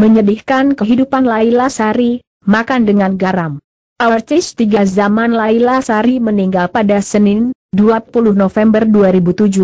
menyedihkan kehidupan Laila Sari, makan dengan garam. Artis tiga zaman Laila Sari meninggal pada Senin, 20 November 2017,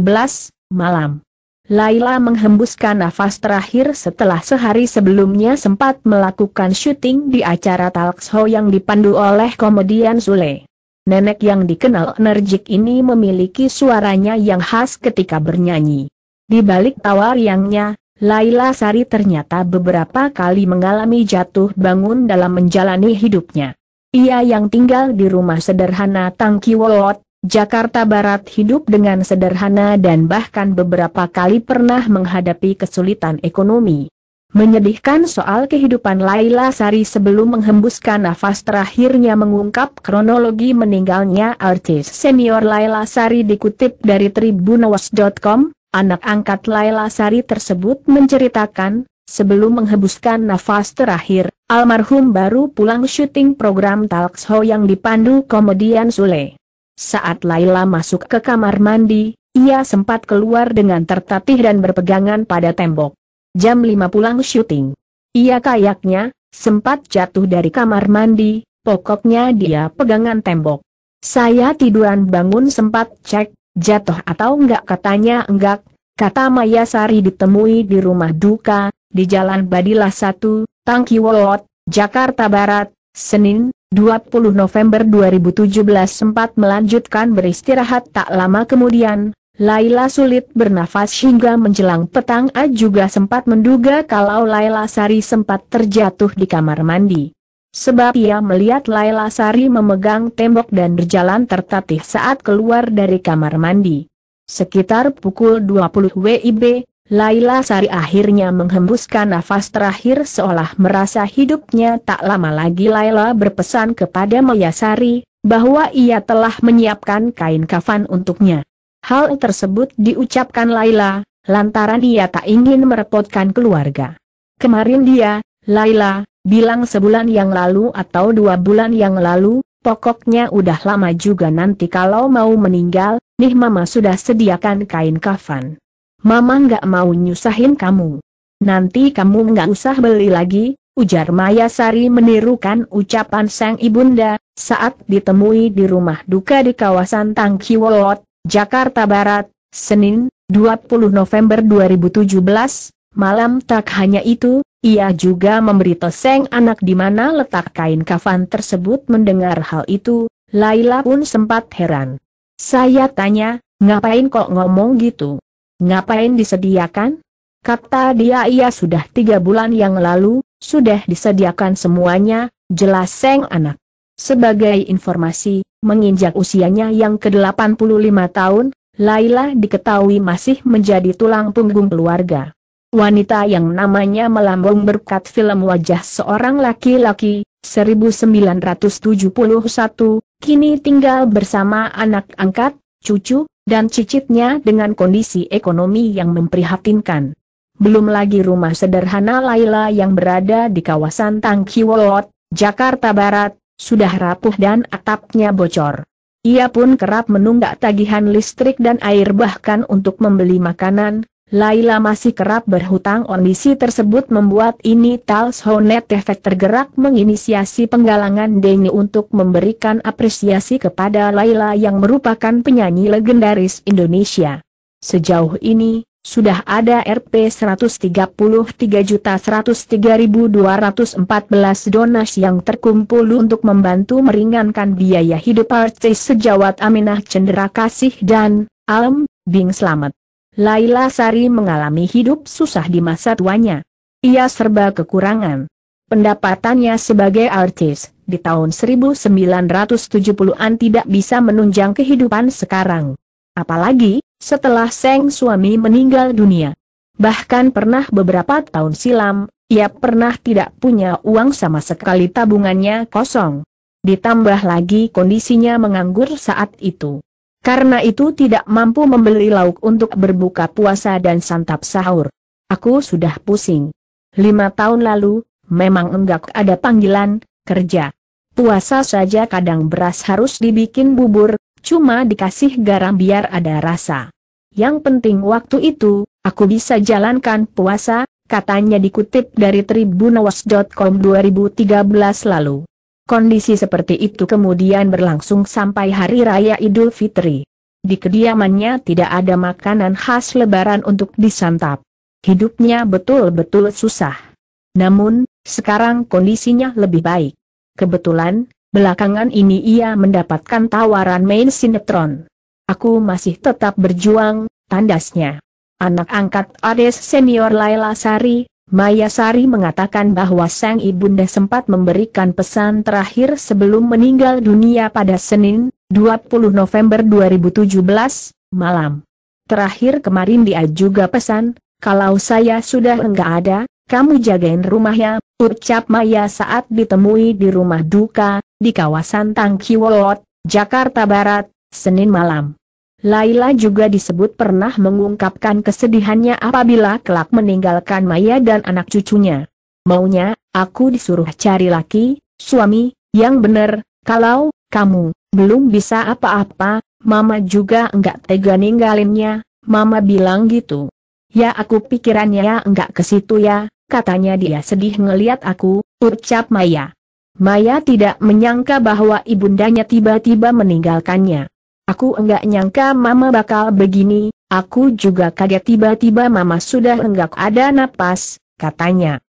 malam. Laila menghembuskan nafas terakhir setelah sehari sebelumnya sempat melakukan syuting di acara talkshow yang dipandu oleh komedian Sule. Nenek yang dikenal energik ini memiliki suaranya yang khas ketika bernyanyi. Di balik tawa riangnya, Laila Sari ternyata beberapa kali mengalami jatuh bangun dalam menjalani hidupnya. Ia yang tinggal di rumah sederhana Tangki Wolot, Jakarta Barat hidup dengan sederhana dan bahkan beberapa kali pernah menghadapi kesulitan ekonomi. Menyedihkan soal kehidupan Laila Sari sebelum menghembuskan nafas terakhirnya mengungkap kronologi meninggalnya artis senior Laila Sari dikutip dari tribunawas.com, Anak angkat Laila Sari tersebut menceritakan, sebelum menghembuskan nafas terakhir, almarhum baru pulang syuting program Talkshow yang dipandu komedian Sule. Saat Laila masuk ke kamar mandi, ia sempat keluar dengan tertatih dan berpegangan pada tembok. Jam 5 pulang syuting. Ia kayaknya, sempat jatuh dari kamar mandi, pokoknya dia pegangan tembok. Saya tiduran bangun sempat cek, Jatuh atau enggak katanya enggak, kata Mayasari ditemui di rumah duka, di Jalan Badilah 1, Wolot, Jakarta Barat, Senin, 20 November 2017 sempat melanjutkan beristirahat tak lama kemudian, Laila sulit bernafas hingga menjelang petang A juga sempat menduga kalau Laila Sari sempat terjatuh di kamar mandi. Sebab ia melihat Laila Sari memegang tembok dan berjalan tertatih saat keluar dari kamar mandi. Sekitar pukul 20 WIB, Laila Sari akhirnya menghembuskan nafas terakhir seolah merasa hidupnya tak lama lagi Laila berpesan kepada Maya Sari, bahwa ia telah menyiapkan kain kafan untuknya. Hal tersebut diucapkan Laila, lantaran ia tak ingin merepotkan keluarga. Kemarin dia, Laila, bilang sebulan yang lalu atau dua bulan yang lalu, pokoknya udah lama juga nanti kalau mau meninggal, nih mama sudah sediakan kain kafan. Mama nggak mau nyusahin kamu. Nanti kamu nggak usah beli lagi, ujar Maya Sari menirukan ucapan sang ibunda, saat ditemui di rumah duka di kawasan Tangkiwolot, Jakarta Barat, Senin, 20 November 2017, Malam tak hanya itu, ia juga memberi Toseng anak di mana letak kain kafan tersebut mendengar hal itu, Laila pun sempat heran. Saya tanya, ngapain kok ngomong gitu? Ngapain disediakan? Kata dia ia sudah tiga bulan yang lalu, sudah disediakan semuanya, jelas Seng anak. Sebagai informasi, menginjak usianya yang ke-85 tahun, Laila diketahui masih menjadi tulang punggung keluarga wanita yang namanya melambung berkat film wajah seorang laki-laki, 1971, kini tinggal bersama anak angkat, cucu, dan cicitnya dengan kondisi ekonomi yang memprihatinkan. Belum lagi rumah sederhana Laila yang berada di kawasan Tangkiwot, Jakarta Barat, sudah rapuh dan atapnya bocor. Ia pun kerap menunggak tagihan listrik dan air bahkan untuk membeli makanan, Laila masih kerap berhutang kondisi tersebut membuat ini Tals Honet efek tergerak menginisiasi penggalangan Denny untuk memberikan apresiasi kepada Laila yang merupakan penyanyi legendaris Indonesia. Sejauh ini, sudah ada Rp 133.103.214 donas yang terkumpul untuk membantu meringankan biaya hidup artis sejawat Aminah Cendera Kasih dan Alm Bing Slamet. Laila Sari mengalami hidup susah di masa tuanya. Ia serba kekurangan. Pendapatannya sebagai artis, di tahun 1970-an tidak bisa menunjang kehidupan sekarang. Apalagi, setelah Seng suami meninggal dunia. Bahkan pernah beberapa tahun silam, ia pernah tidak punya uang sama sekali tabungannya kosong. Ditambah lagi kondisinya menganggur saat itu. Karena itu tidak mampu membeli lauk untuk berbuka puasa dan santap sahur. Aku sudah pusing. Lima tahun lalu, memang enggak ada panggilan, kerja. Puasa saja kadang beras harus dibikin bubur, cuma dikasih garam biar ada rasa. Yang penting waktu itu, aku bisa jalankan puasa, katanya dikutip dari tribunawas.com 2013 lalu. Kondisi seperti itu kemudian berlangsung sampai hari raya Idul Fitri. Di kediamannya tidak ada makanan khas lebaran untuk disantap. Hidupnya betul-betul susah. Namun, sekarang kondisinya lebih baik. Kebetulan, belakangan ini ia mendapatkan tawaran main sinetron. Aku masih tetap berjuang, tandasnya. Anak angkat Ades senior Laila Sari, Mayasari mengatakan bahwa sang ibunda sempat memberikan pesan terakhir sebelum meninggal dunia pada Senin, 20 November 2017, malam. Terakhir kemarin dia juga pesan, kalau saya sudah enggak ada, kamu jagain rumahnya, ucap Maya saat ditemui di rumah duka, di kawasan Tangkiwot, Jakarta Barat, Senin malam. Laila juga disebut pernah mengungkapkan kesedihannya apabila kelak meninggalkan Maya dan anak cucunya. Maunya, aku disuruh cari laki, suami, yang benar, kalau, kamu, belum bisa apa-apa, mama juga enggak tega ninggalinnya, mama bilang gitu. Ya aku pikirannya ya enggak ke situ ya, katanya dia sedih ngeliat aku, ucap Maya. Maya tidak menyangka bahwa ibundanya tiba-tiba meninggalkannya. Aku enggak nyangka mama bakal begini, aku juga kaget tiba-tiba mama sudah enggak ada napas, katanya.